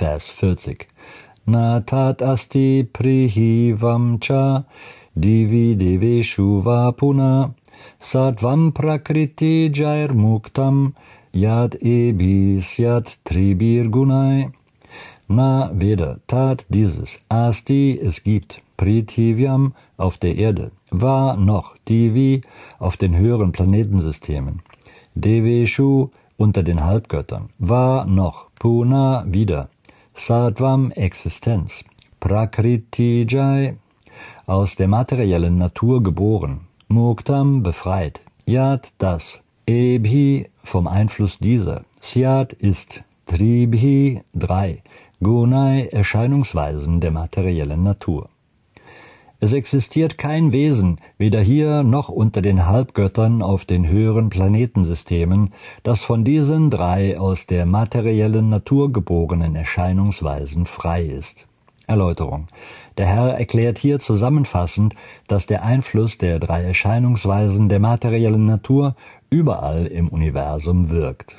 Vers 40. Na tat asti prihivamcha dividiveshu vapuna sadvam prakriti jair muktam yad ebis yad tribir gunai. Na weder tat dieses asti es gibt Prithivyam auf der Erde, war noch Divi auf den höheren Planetensystemen, Deveshu unter den Halbgöttern, war noch Puna wieder Sattvam Existenz, Prakriti Jai, aus der materiellen Natur geboren, Muktam befreit, Yat das, Ebhi vom Einfluss dieser, Syat ist, Tribhi drei, Gunai Erscheinungsweisen der materiellen Natur. Es existiert kein Wesen, weder hier noch unter den Halbgöttern auf den höheren Planetensystemen, das von diesen drei aus der materiellen Natur geborenen Erscheinungsweisen frei ist. Erläuterung. Der Herr erklärt hier zusammenfassend, dass der Einfluss der drei Erscheinungsweisen der materiellen Natur überall im Universum wirkt